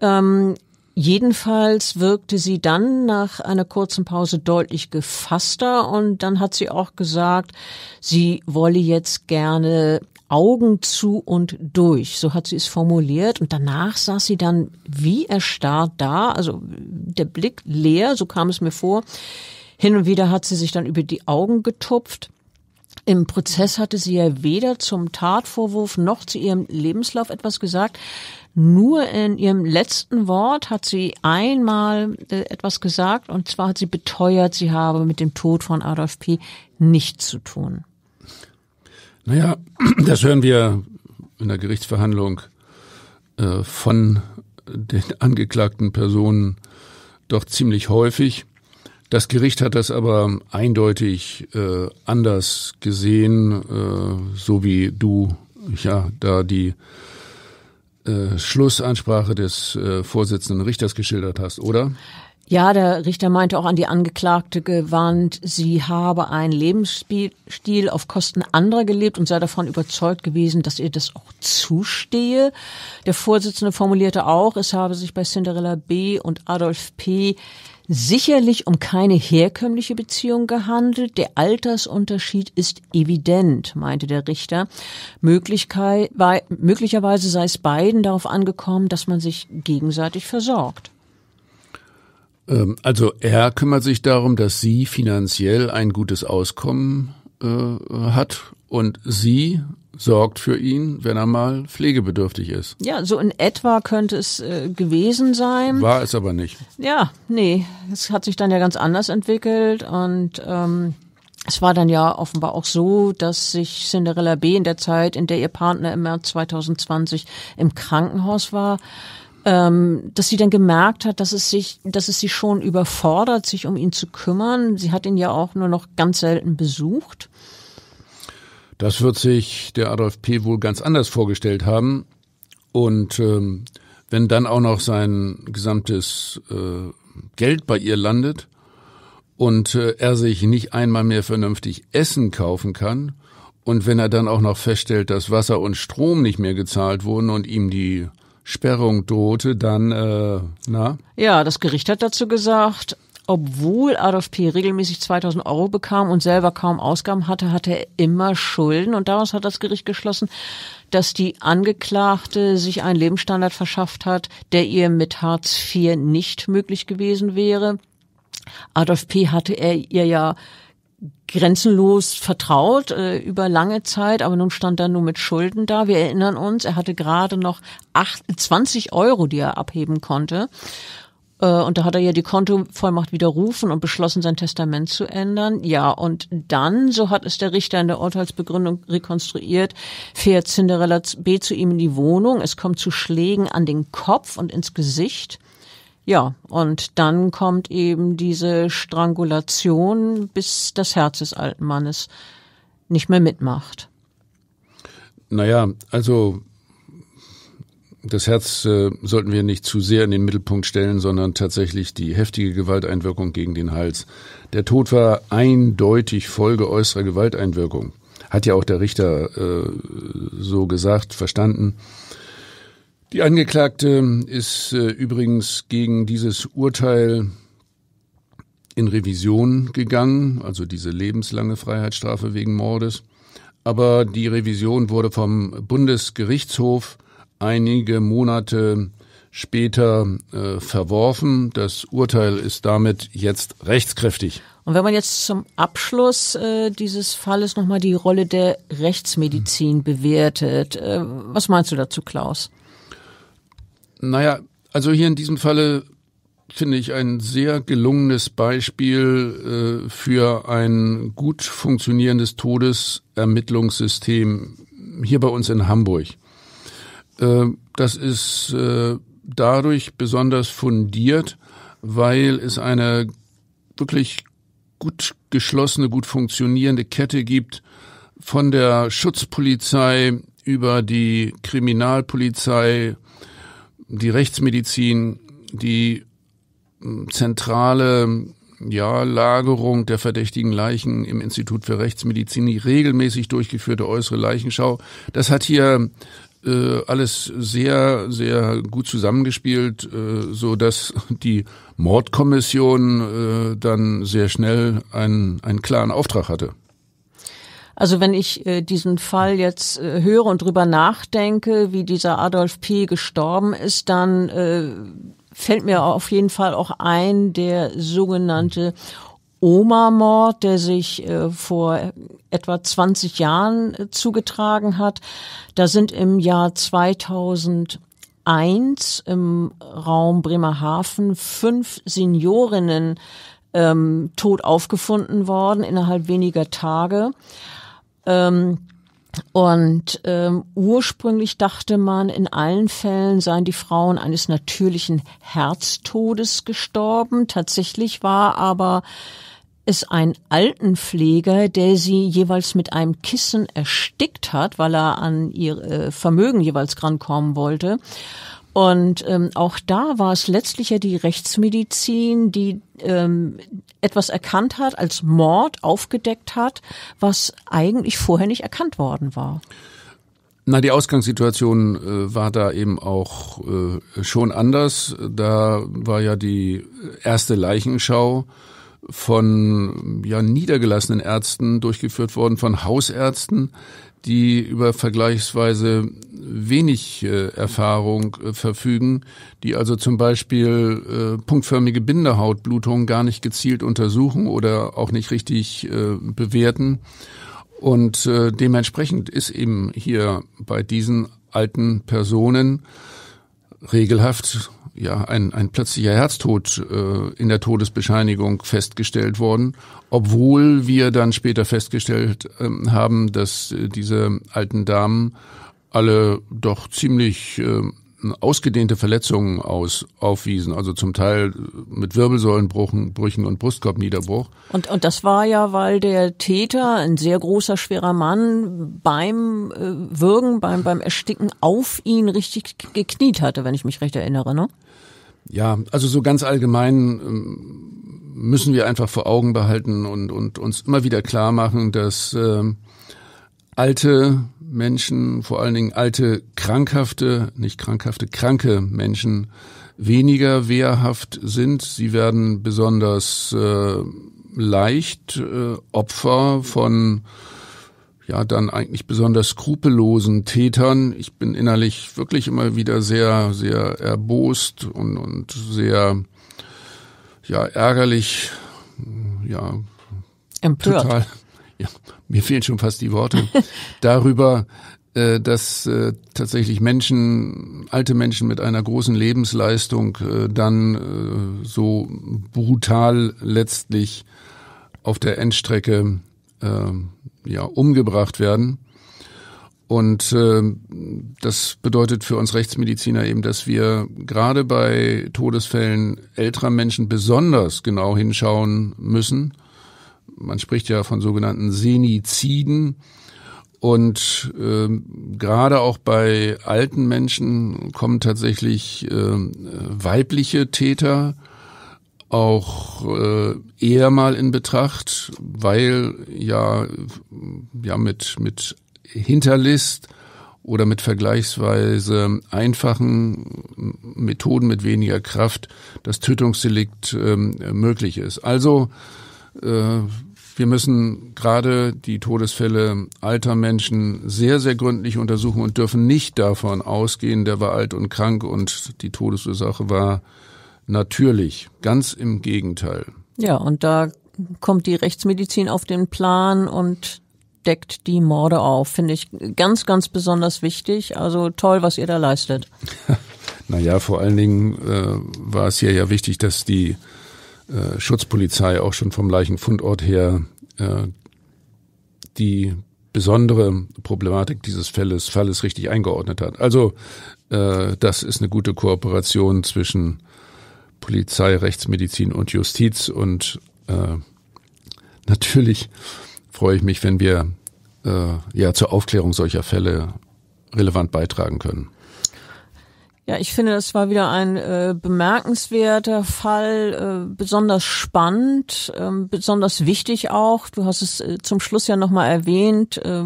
Ähm, Jedenfalls wirkte sie dann nach einer kurzen Pause deutlich gefasster und dann hat sie auch gesagt, sie wolle jetzt gerne Augen zu und durch. So hat sie es formuliert und danach saß sie dann wie erstarrt da, also der Blick leer, so kam es mir vor. Hin und wieder hat sie sich dann über die Augen getupft. Im Prozess hatte sie ja weder zum Tatvorwurf noch zu ihrem Lebenslauf etwas gesagt. Nur in ihrem letzten Wort hat sie einmal äh, etwas gesagt, und zwar hat sie beteuert, sie habe mit dem Tod von Adolf P. nichts zu tun. Naja, das hören wir in der Gerichtsverhandlung äh, von den angeklagten Personen doch ziemlich häufig. Das Gericht hat das aber eindeutig äh, anders gesehen, äh, so wie du ja da die äh, Schlussansprache des äh, Vorsitzenden Richters geschildert hast, oder? Ja, der Richter meinte auch an die Angeklagte gewarnt, sie habe einen Lebensstil auf Kosten anderer gelebt und sei davon überzeugt gewesen, dass ihr das auch zustehe. Der Vorsitzende formulierte auch, es habe sich bei Cinderella B. und Adolf P sicherlich um keine herkömmliche Beziehung gehandelt. Der Altersunterschied ist evident, meinte der Richter. Möglichkeit, möglicherweise sei es beiden darauf angekommen, dass man sich gegenseitig versorgt. Ähm, also er kümmert sich darum, dass sie finanziell ein gutes Auskommen äh, hat und sie sorgt für ihn, wenn er mal pflegebedürftig ist. Ja, so in etwa könnte es äh, gewesen sein. War es aber nicht. Ja, nee, es hat sich dann ja ganz anders entwickelt und ähm, es war dann ja offenbar auch so, dass sich Cinderella B. in der Zeit, in der ihr Partner im März 2020 im Krankenhaus war, ähm, dass sie dann gemerkt hat, dass es sich, dass es sie schon überfordert, sich um ihn zu kümmern. Sie hat ihn ja auch nur noch ganz selten besucht. Das wird sich der Adolf P. wohl ganz anders vorgestellt haben. Und ähm, wenn dann auch noch sein gesamtes äh, Geld bei ihr landet und äh, er sich nicht einmal mehr vernünftig Essen kaufen kann und wenn er dann auch noch feststellt, dass Wasser und Strom nicht mehr gezahlt wurden und ihm die Sperrung drohte, dann äh, na? Ja, das Gericht hat dazu gesagt, obwohl Adolf P. regelmäßig 2000 Euro bekam und selber kaum Ausgaben hatte, hatte er immer Schulden. Und daraus hat das Gericht geschlossen, dass die Angeklagte sich einen Lebensstandard verschafft hat, der ihr mit Hartz IV nicht möglich gewesen wäre. Adolf P. hatte er ihr ja grenzenlos vertraut äh, über lange Zeit, aber nun stand er nur mit Schulden da. Wir erinnern uns, er hatte gerade noch 28, 20 Euro, die er abheben konnte. Äh, und da hat er ja die Kontovollmacht widerrufen und beschlossen, sein Testament zu ändern. Ja, und dann, so hat es der Richter in der Urteilsbegründung rekonstruiert, fährt Cinderella B. zu ihm in die Wohnung. Es kommt zu Schlägen an den Kopf und ins Gesicht. Ja, und dann kommt eben diese Strangulation, bis das Herz des alten Mannes nicht mehr mitmacht. Naja, also das Herz äh, sollten wir nicht zu sehr in den Mittelpunkt stellen, sondern tatsächlich die heftige Gewalteinwirkung gegen den Hals. Der Tod war eindeutig Folge äußerer Gewalteinwirkung. Hat ja auch der Richter äh, so gesagt, verstanden. Die Angeklagte ist äh, übrigens gegen dieses Urteil in Revision gegangen, also diese lebenslange Freiheitsstrafe wegen Mordes. Aber die Revision wurde vom Bundesgerichtshof einige Monate später äh, verworfen. Das Urteil ist damit jetzt rechtskräftig. Und wenn man jetzt zum Abschluss äh, dieses Falles nochmal die Rolle der Rechtsmedizin bewertet, äh, was meinst du dazu, Klaus? Naja, also hier in diesem Falle finde ich ein sehr gelungenes Beispiel äh, für ein gut funktionierendes Todesermittlungssystem hier bei uns in Hamburg. Äh, das ist äh, dadurch besonders fundiert, weil es eine wirklich gut geschlossene, gut funktionierende Kette gibt von der Schutzpolizei über die Kriminalpolizei, die Rechtsmedizin, die hm, zentrale ja, Lagerung der verdächtigen Leichen im Institut für Rechtsmedizin, die regelmäßig durchgeführte äußere Leichenschau. Das hat hier äh, alles sehr, sehr gut zusammengespielt, äh, so dass die Mordkommission äh, dann sehr schnell einen, einen klaren Auftrag hatte. Also wenn ich äh, diesen Fall jetzt äh, höre und drüber nachdenke, wie dieser Adolf P. gestorben ist, dann äh, fällt mir auf jeden Fall auch ein der sogenannte Oma-Mord, der sich äh, vor etwa 20 Jahren äh, zugetragen hat. Da sind im Jahr 2000 1 im Raum Bremerhaven fünf Seniorinnen ähm, tot aufgefunden worden innerhalb weniger Tage. Ähm, und ähm, ursprünglich dachte man, in allen Fällen seien die Frauen eines natürlichen Herztodes gestorben. Tatsächlich war aber es ein Altenpfleger, der sie jeweils mit einem Kissen erstickt hat, weil er an ihr äh, Vermögen jeweils rankommen wollte. Und ähm, auch da war es letztlich ja die Rechtsmedizin, die ähm, etwas erkannt hat, als Mord aufgedeckt hat, was eigentlich vorher nicht erkannt worden war. Na, die Ausgangssituation äh, war da eben auch äh, schon anders. Da war ja die erste Leichenschau von ja, niedergelassenen Ärzten durchgeführt worden, von Hausärzten, die über vergleichsweise wenig äh, Erfahrung äh, verfügen, die also zum Beispiel äh, punktförmige Bindehautblutungen gar nicht gezielt untersuchen oder auch nicht richtig äh, bewerten. Und äh, dementsprechend ist eben hier bei diesen alten Personen regelhaft ja, ein, ein plötzlicher Herztod äh, in der Todesbescheinigung festgestellt worden, obwohl wir dann später festgestellt äh, haben, dass äh, diese alten Damen alle doch ziemlich äh, ausgedehnte Verletzungen aus, aufwiesen, also zum Teil mit Wirbelsäulenbrüchen und Brustkorbniederbruch. Und, und das war ja, weil der Täter, ein sehr großer, schwerer Mann, beim äh, Würgen, beim, beim Ersticken auf ihn richtig gekniet hatte, wenn ich mich recht erinnere, ne? Ja, also so ganz allgemein ähm, müssen wir einfach vor Augen behalten und, und uns immer wieder klar machen, dass äh, alte Menschen, vor allen Dingen alte, krankhafte, nicht krankhafte, kranke Menschen weniger wehrhaft sind. Sie werden besonders äh, leicht äh, Opfer von ja dann eigentlich besonders skrupellosen Tätern. Ich bin innerlich wirklich immer wieder sehr, sehr erbost und, und sehr ja ärgerlich, ja empört. Total ja, mir fehlen schon fast die Worte, darüber, äh, dass äh, tatsächlich Menschen, alte Menschen mit einer großen Lebensleistung äh, dann äh, so brutal letztlich auf der Endstrecke äh, ja, umgebracht werden. Und äh, das bedeutet für uns Rechtsmediziner eben, dass wir gerade bei Todesfällen älterer Menschen besonders genau hinschauen müssen man spricht ja von sogenannten Seniziden. Und äh, gerade auch bei alten Menschen kommen tatsächlich äh, weibliche Täter auch äh, eher mal in Betracht, weil ja ja mit mit Hinterlist oder mit vergleichsweise einfachen Methoden mit weniger Kraft das Tötungsdelikt äh, möglich ist. Also äh, wir müssen gerade die Todesfälle alter Menschen sehr, sehr gründlich untersuchen und dürfen nicht davon ausgehen, der war alt und krank und die Todesursache war natürlich. Ganz im Gegenteil. Ja, und da kommt die Rechtsmedizin auf den Plan und deckt die Morde auf. Finde ich ganz, ganz besonders wichtig. Also toll, was ihr da leistet. naja, vor allen Dingen äh, war es hier ja wichtig, dass die äh, Schutzpolizei auch schon vom Leichenfundort her äh, die besondere Problematik dieses Falles, Falles richtig eingeordnet hat. Also äh, das ist eine gute Kooperation zwischen Polizei, Rechtsmedizin und Justiz und äh, natürlich freue ich mich, wenn wir äh, ja zur Aufklärung solcher Fälle relevant beitragen können. Ja, ich finde, das war wieder ein äh, bemerkenswerter Fall, äh, besonders spannend, äh, besonders wichtig auch. Du hast es äh, zum Schluss ja nochmal erwähnt, äh,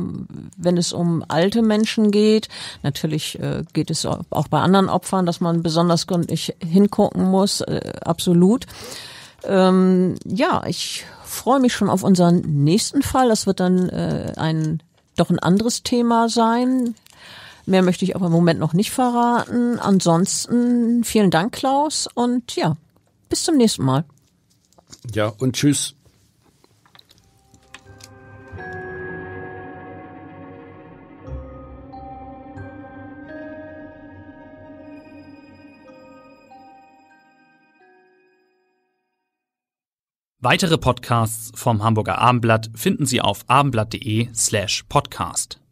wenn es um alte Menschen geht. Natürlich äh, geht es auch bei anderen Opfern, dass man besonders gründlich hingucken muss, äh, absolut. Ähm, ja, ich freue mich schon auf unseren nächsten Fall. Das wird dann äh, ein doch ein anderes Thema sein. Mehr möchte ich aber im Moment noch nicht verraten. Ansonsten vielen Dank, Klaus, und ja, bis zum nächsten Mal. Ja, und tschüss. Weitere Podcasts vom Hamburger Abendblatt finden Sie auf abendblatt.de slash podcast.